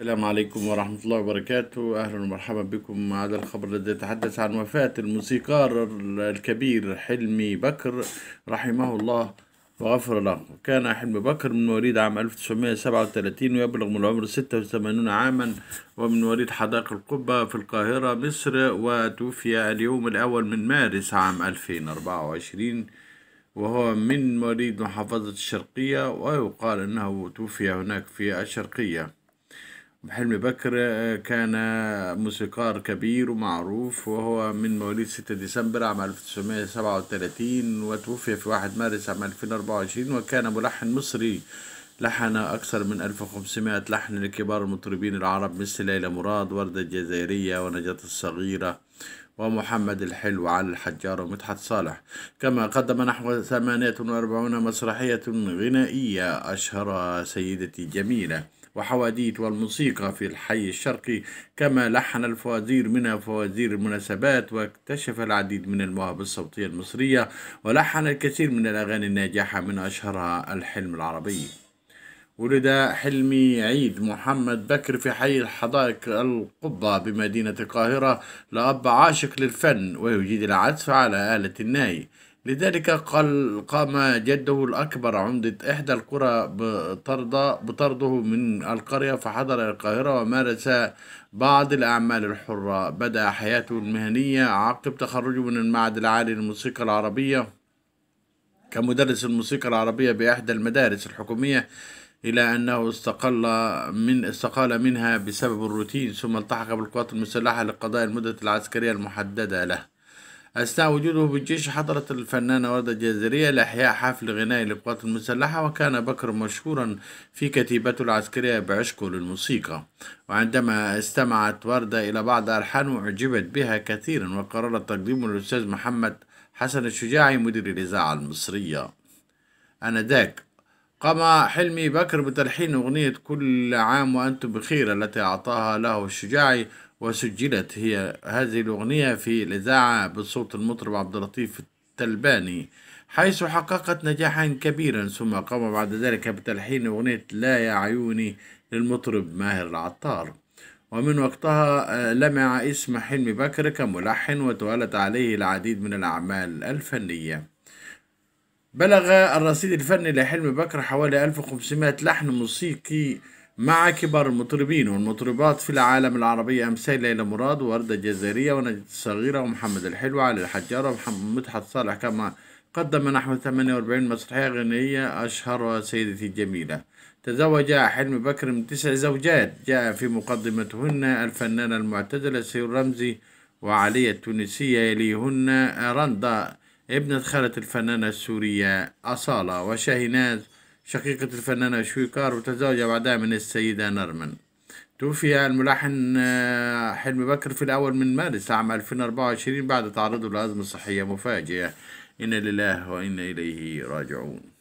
السلام عليكم ورحمة الله وبركاته أهلا ومرحبا بكم مع هذا الخبر الذي يتحدث عن وفاة الموسيقار الكبير حلمي بكر رحمه الله وغفر له كان حلمي بكر من مواليد عام 1937 ويبلغ من العمر 86 عاما ومن مواليد حدائق القبة في القاهرة مصر وتوفي اليوم الأول من مارس عام 2024 وهو من مواليد محافظة الشرقية ويقال أنه توفي هناك في الشرقية حلمي بكر آه، كان موسيقار كبير ومعروف وهو من مواليد 6 ديسمبر عام 1937 وتوفي في 1 مارس عام 2024 وكان ملحن مصري لحن أكثر من 1500 لحن لكبار المطربين العرب مثل ليلى مراد وردة الجزائرية ونجاة الصغيرة ومحمد الحلو على الحجار ومدحت صالح كما قدم نحو 48 مسرحية غنائية أشهرها سيدتي جميلة وحواديت والموسيقى في الحي الشرقي كما لحن الفوازير منها فوازير المناسبات واكتشف العديد من المواهب الصوتية المصرية ولحن الكثير من الأغاني الناجحة من أشهرها الحلم العربي ولد حلمي عيد محمد بكر في حي الحدائق القبة بمدينة القاهرة لأب عاشق للفن ويجيد العزف على آلة الناي لذلك قال قام جده الأكبر عمدة إحدى القرى بطرده بطرده من القرية فحضر القاهرة ومارس بعض الأعمال الحرة بدأ حياته المهنية عقب تخرجه من المعهد العالي للموسيقى العربية كمدرس الموسيقى العربية بإحدى المدارس الحكومية إلى أنه استقل من استقال منها بسبب الروتين ثم التحق بالقوات المسلحة لقضاء المدة العسكرية المحددة له أثناء وجوده بالجيش حضرت الفنانة وردة الجزرية لإحياء حفل غنائي للقوات المسلحة وكان بكر مشهورا في كتيبته العسكرية بعشقه للموسيقى وعندما استمعت وردة إلى بعض ألحانه أعجبت بها كثيرا وقررت تقديمه للأستاذ محمد حسن الشجاعي مدير الإذاعة المصرية آنذاك قام حلمي بكر بتلحين أغنية كل عام وأنتم بخير التي أعطاها له الشجاعي وسجلت هي هذه الأغنية في الإذاعة بصوت المطرب عبد اللطيف التلباني حيث حققت نجاحا كبيرا ثم قام بعد ذلك بتلحين أغنية لا يا عيوني للمطرب ماهر العطار ومن وقتها آه، لمع اسم حلمي بكر كملحن وتوالت عليه العديد من الأعمال الفنية بلغ الرصيد الفني لحلمي بكر حوالي 1500 لحن موسيقي مع كبار المطربين والمطربات في العالم العربي أمثال ليلى مراد ووردة جزارية ونجدة الصغيرة ومحمد الحلو علي الحجارة ومحمد مدحت صالح كما قدم نحو 48 مسرحية غنائية أشهرها سيدتي الجميلة تزوج حلمي بكر من تسع زوجات جاء في مقدمتهن الفنانة المعتدلة سير رمزي وعلي التونسية يليهن رندا ابنة خالة الفنانة السورية أصالة وشاهناز شقيقة الفنانة شويكار وتزوج بعدها من السيدة نرمن توفي الملحن آه، حلمي بكر في الأول من مارس عام 2024 بعد تعرضه لأزمة صحية مفاجئة إنا لله وإنا إليه راجعون